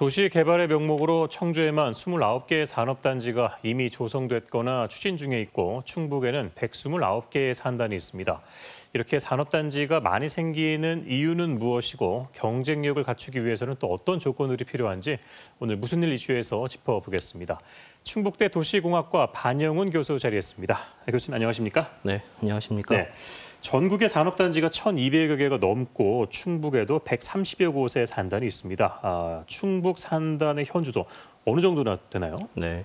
도시 개발의 명목으로 청주에만 29개의 산업단지가 이미 조성됐거나 추진 중에 있고 충북에는 129개의 산단이 있습니다. 이렇게 산업단지가 많이 생기는 이유는 무엇이고 경쟁력을 갖추기 위해서는 또 어떤 조건들이 필요한지 오늘 무슨 일 이슈에서 짚어보겠습니다. 충북대 도시공학과 반영훈 교수 자리했습니다. 네, 교수님 안녕하십니까? 네, 안녕하십니까? 네. 전국의 산업단지가 1,200여 개가 넘고 충북에도 130여 곳의 산단이 있습니다. 아, 충북 산단의 현주소 어느 정도나 되나요? 네,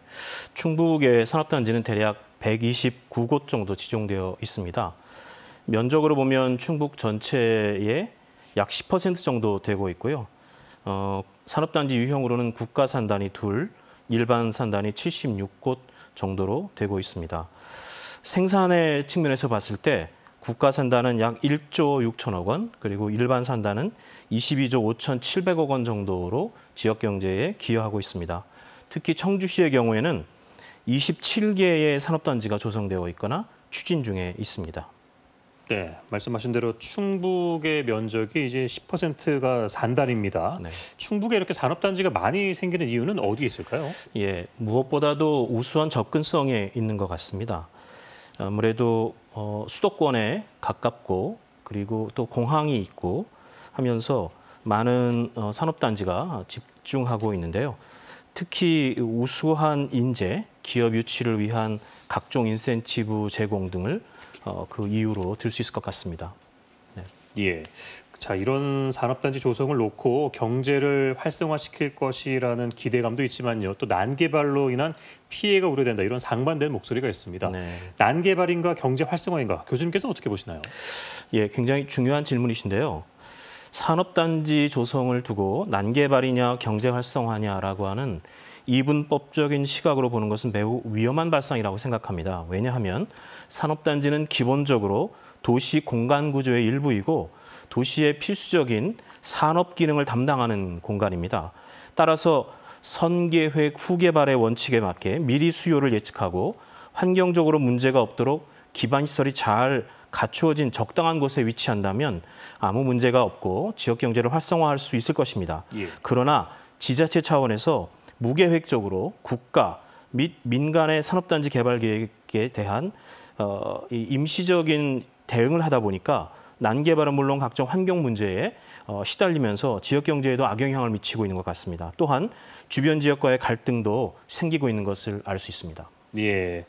충북의 산업단지는 대략 129곳 정도 지정되어 있습니다. 면적으로 보면 충북 전체의 약 10% 정도 되고 있고요. 어, 산업단지 유형으로는 국가산단이 둘, 일반산단이 76곳 정도로 되고 있습니다. 생산의 측면에서 봤을 때 국가 산단은약 1조 6천억 원, 그리고 일반 산단은 22조 5,700억 원 정도로 지역 경제에 기여하고 있습니다. 특히 청주시의 경우에는 27개의 산업단지가 조성되어 있거나 추진 중에 있습니다. 네, 말씀하신 대로 충북의 면적이 이제 10%가 산단입니다. 네. 충북에 이렇게 산업단지가 많이 생기는 이유는 어디에 있을까요? 예, 무엇보다도 우수한 접근성에 있는 것 같습니다. 아무래도 어, 수도권에 가깝고 그리고 또 공항이 있고 하면서 많은 어, 산업단지가 집중하고 있는데요. 특히 우수한 인재, 기업 유치를 위한 각종 인센티브 제공 등을 어, 그 이유로 들 수 있을 것 같습니다. 네. 예. 자, 이런 산업단지 조성을 놓고 경제를 활성화시킬 것이라는 기대감도 있지만요. 또 난개발로 인한 피해가 우려된다. 이런 상반된 목소리가 있습니다. 네. 난개발인가 경제 활성화인가 교수님께서 어떻게 보시나요? 예, 굉장히 중요한 질문이신데요. 산업단지 조성을 두고 난개발이냐 경제 활성화냐라고 하는 이분법적인 시각으로 보는 것은 매우 위험한 발상이라고 생각합니다. 왜냐하면 산업단지는 기본적으로 도시 공간 구조의 일부이고 도시의 필수적인 산업 기능을 담당하는 공간입니다. 따라서 선계획 후개발의 원칙에 맞게 미리 수요를 예측하고 환경적으로 문제가 없도록 기반시설이 잘 갖추어진 적당한 곳에 위치한다면 아무 문제가 없고 지역 경제를 활성화할 수 있을 것입니다. 예. 그러나 지자체 차원에서 무계획적으로 국가 및 민간의 산업단지 개발 계획에 대한 어, 이 임시적인 대응을 하다 보니까 난개발은 물론 각종 환경 문제에 어, 시달리면서 지역 경제에도 악영향을 미치고 있는 것 같습니다. 또한 주변 지역과의 갈등도 생기고 있는 것을 알 수 있습니다. 예,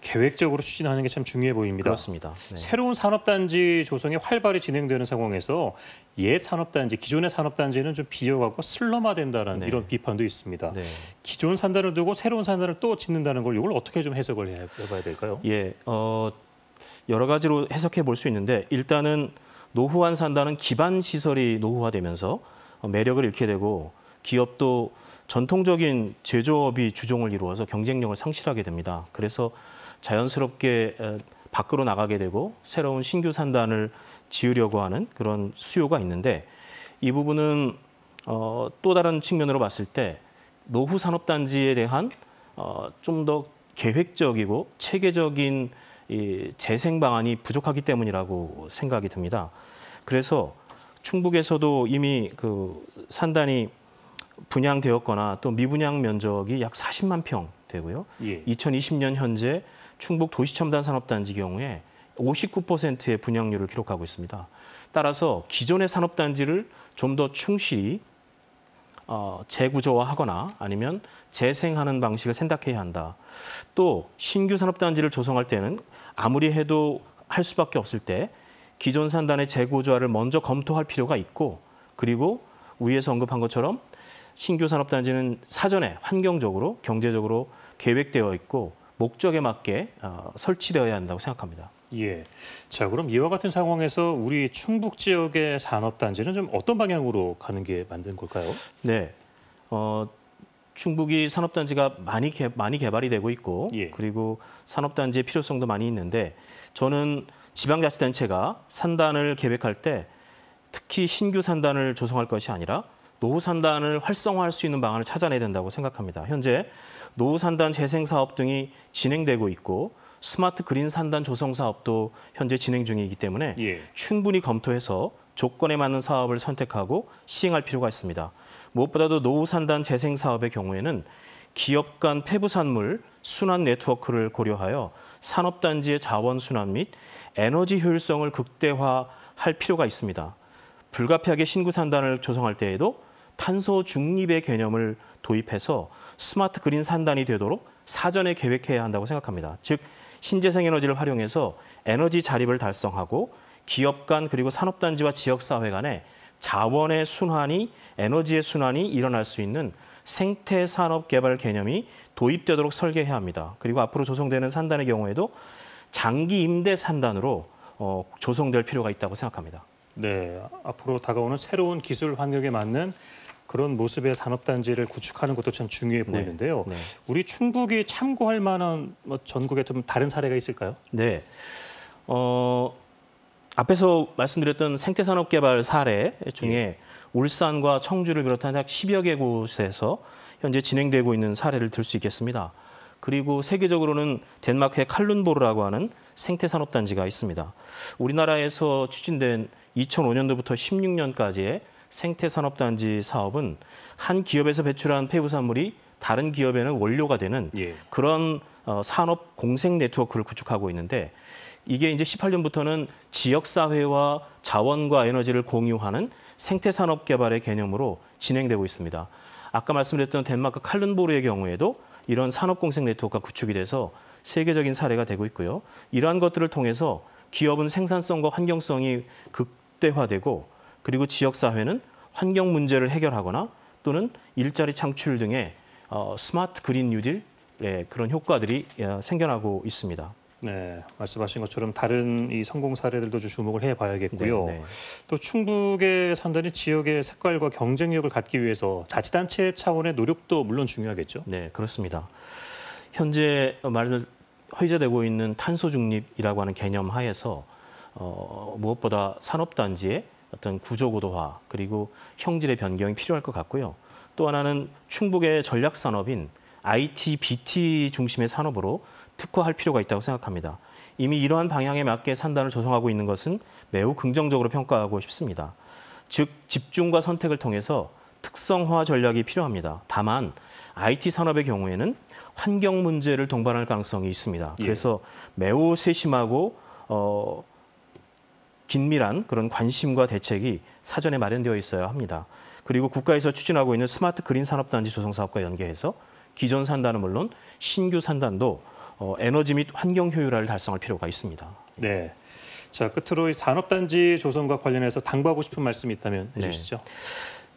계획적으로 추진하는 게 참 중요해 보입니다. 그렇습니다. 네. 새로운 산업단지 조성이 활발히 진행되는 상황에서 옛 산업단지, 기존의 산업단지는 좀 비어가고 슬럼화된다는 네. 이런 비판도 있습니다. 네. 기존 산단을 두고 새로운 산단을 또 짓는다는 걸 이걸 어떻게 좀 해석을 해봐야 될까요? 예, 어, 여러 가지로 해석해 볼 수 있는데 일단은 노후한 산다는 기반 시설이 노후화되면서 어, 매력을 잃게 되고 기업도 전통적인 제조업이 주종을 이루어서 경쟁력을 상실하게 됩니다. 그래서 자연스럽게 어, 밖으로 나가게 되고 새로운 신규 산단을 지으려고 하는 그런 수요가 있는데 이 부분은 어, 또 다른 측면으로 봤을 때 노후 산업단지에 대한 어, 좀더 계획적이고 체계적인 이 재생 방안이 부족하기 때문이라고 생각이 듭니다. 그래서 충북에서도 이미 그 산단이 분양되었거나 또 미분양 면적이 약 40만 평 되고요. 예. 2020년 현재 충북 도시첨단 산업단지 경우에 59%의 분양률을 기록하고 있습니다. 따라서 기존의 산업단지를 좀 더 충실히 어, 재구조화하거나 아니면 재생하는 방식을 생각해야 한다. 또 신규 산업단지를 조성할 때는 아무리 해도 할 수밖에 없을 때 기존 산단의 재구조화를 먼저 검토할 필요가 있고 그리고 위에서 언급한 것처럼 신규 산업단지는 사전에 환경적으로 경제적으로 계획되어 있고 목적에 맞게 어, 설치되어야 한다고 생각합니다. 예. 자, 그럼 이와 같은 상황에서 우리 충북 지역의 산업 단지는 좀 어떤 방향으로 가는 게 만든 걸까요? 네. 어, 충북이 산업 단지가 많이 개, 많이 개발이 되고 있고 예. 그리고 산업 단지의 필요성도 많이 있는데 저는 지방 자치 단체가 산단을 계획할 때 특히 신규 산단을 조성할 것이 아니라 노후 산단을 활성화할 수 있는 방안을 찾아내야 된다고 생각합니다. 현재 노후 산단 재생 사업 등이 진행되고 있고 스마트 그린 산단 조성 사업도 현재 진행 중이기 때문에 예. 충분히 검토해서 조건에 맞는 사업을 선택하고 시행할 필요가 있습니다. 무엇보다도 노후 산단 재생 사업의 경우에는 기업 간 폐부산물 순환 네트워크를 고려하여 산업단지의 자원 순환 및 에너지 효율성을 극대화할 필요가 있습니다. 불가피하게 신구 산단을 조성할 때에도 탄소 중립의 개념을 도입해서 스마트 그린 산단이 되도록 사전에 계획해야 한다고 생각합니다. 즉 신재생 에너지를 활용해서 에너지 자립을 달성하고 기업 간 그리고 산업단지와 지역사회 간에 자원의 순환이 에너지의 순환이 일어날 수 있는 생태 산업 개발 개념이 도입되도록 설계해야 합니다. 그리고 앞으로 조성되는 산단의 경우에도 장기 임대 산단으로 어, 조성될 필요가 있다고 생각합니다. 네, 앞으로 다가오는 새로운 기술 환경에 맞는 그런 모습의 산업단지를 구축하는 것도 참 중요해 네. 보이는데요. 네. 네. 우리 충북이 참고할 만한 뭐 전국에 좀 다른 사례가 있을까요? 네. 어, 앞에서 말씀드렸던 생태산업 개발 사례 중에 예. 울산과 청주를 비롯한 약 10여 개 곳에서 현재 진행되고 있는 사례를 들 수 있겠습니다. 그리고 세계적으로는 덴마크의 칼룬보르라고 하는 생태산업단지가 있습니다. 우리나라에서 추진된 2005년도부터 16년까지의 생태산업단지 사업은 한 기업에서 배출한 폐부산물이 다른 기업에는 원료가 되는 예. 그런 어, 산업 공생 네트워크를 구축하고 있는데 이게 이제 18년부터는 지역 사회와 자원과 에너지를 공유하는 생태 산업 개발의 개념으로 진행되고 있습니다. 아까 말씀드렸던 덴마크 칼른보르의 경우에도 이런 산업 공생 네트워크가 구축이 돼서 세계적인 사례가 되고 있고요. 이러한 것들을 통해서 기업은 생산성과 환경성이 극대화되고 그리고 지역사회는 환경 문제를 해결하거나 또는 일자리 창출 등의 어, 스마트 그린 뉴딜 예, 그런 효과들이 예, 생겨나고 있습니다. 네, 말씀하신 것처럼 다른 이 성공 사례들도 좀 주목을 해봐야겠고요. 네, 네. 또 충북의 산단이 지역의 색깔과 경쟁력을 갖기 위해서 자치단체 차원의 노력도 물론 중요하겠죠. 네, 그렇습니다. 현재 말 회자되고 있는 탄소 중립이라고 하는 개념 하에서 어, 무엇보다 산업단지에 어떤 구조고도화 그리고 형질의 변경이 필요할 것 같고요. 또 하나는 충북의 전략 산업인 IT, BT 중심의 산업으로 특화할 필요가 있다고 생각합니다. 이미 이러한 방향에 맞게 산단을 조성하고 있는 것은 매우 긍정적으로 평가하고 싶습니다. 즉 집중과 선택을 통해서 특성화 전략이 필요합니다. 다만 IT 산업의 경우에는 환경 문제를 동반할 가능성이 있습니다. 예. 그래서 매우 세심하고 어, 긴밀한 그런 관심과 대책이 사전에 마련되어 있어야 합니다. 그리고 국가에서 추진하고 있는 스마트 그린 산업단지 조성 사업과 연계해서 기존 산단은 물론 신규 산단도 어, 에너지 및 환경 효율화를 달성할 필요가 있습니다. 네. 자 끝으로 산업단지 조성과 관련해서 당부하고 싶은 말씀이 있다면 네. 해주시죠. 네.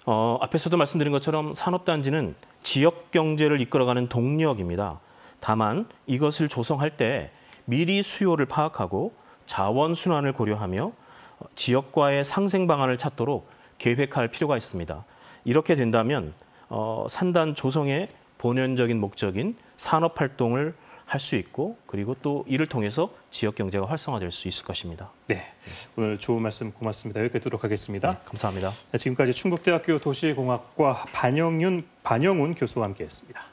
어, 앞에서도 말씀드린 것처럼 산업단지는 지역 경제를 이끌어가는 동력입니다. 다만 이것을 조성할 때 미리 수요를 파악하고 자원 순환을 고려하며 지역과의 상생 방안을 찾도록 계획할 필요가 있습니다. 이렇게 된다면 어, 산단 조성의 본연적인 목적인 산업 활동을 할 수 있고 그리고 또 이를 통해서 지역 경제가 활성화될 수 있을 것입니다. 네, 오늘 좋은 말씀 고맙습니다. 여기까지 듣도록 하겠습니다. 네, 감사합니다. 네, 지금까지 충북대학교 도시공학과 반영윤 반영훈 교수와 함께했습니다.